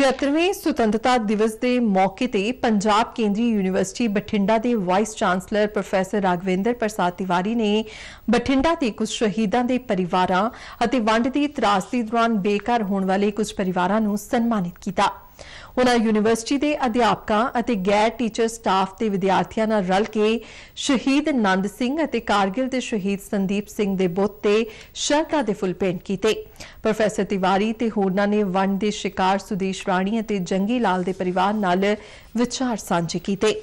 76ਵੇਂ ਸੁਤੰਤਰਤਾ ਦਿਵਸ ਦੇ ਮੌਕੇ ਤੇ ਪੰਜਾਬ ਕੇਂਦਰੀ ਯੂਨੀਵਰਸਿਟੀ ਬਠਿੰਡਾ ਦੇ vice chancellor professor Raghvinder Prasad Tiwari ਨੇ ਬਠਿੰਡਾ ਦੇ ਕੁਝ ਸ਼ਹੀਦਾਂ ਦੇ ਪਰਿਵਾਰਾਂ ਅਤੇ ਵੰਡ ਦੀ ਤਰਾਸਦੀ ਦੌਰਾਨ ਬੇਕਾਰ ਹੋਣ ਵਾਲੇ ਕੁਝ ਪਰਿਵਾਰਾਂ ਨੂੰ ਸਨਮਾਨਿਤ ਕੀਤਾ। ਉਹਨਾਂ ਯੂਨੀਵਰਸਿਟੀ ਦੇ ਅਧਿਆਪਕਾਂ ਅਤੇ ਗੈਰ ਟੀਚਰ ਸਟਾਫ ਦੇ ਵਿਦਿਆਰਥੀਆਂ ਨਾਲ ਰਲ ਕੇ ਸ਼ਹੀਦ ਨੰਦ ਸਿੰਘ ਅਤੇ ਕਾਰਗਿਲ ਦੇ ਸ਼ਹੀਦ ਸੰਦੀਪ ਸਿੰਘ ਦੇ ਬੁੱਤ ਤੇ ਸ਼ਰਧਾ ਦੇ ਫੁੱਲ ਪੇਂਟ ਕੀਤੇ ਪ੍ਰੋਫੈਸਰ ਤਿਵਾਰੀ ਤੇ ਹੋਰਨਾਂ ਨੇ ਵੰਡ ਦੇ ਸ਼ਿਕਾਰ ਸੁਦੇਸ਼ ਰਾਣੀ ਅਤੇ ਜੰਗੀ ਲਾਲ ਦੇ ਪਰਿਵਾਰ ਨਾਲ ਵਿਚਾਰ ਸਾਂਝੇ ਕੀਤੇ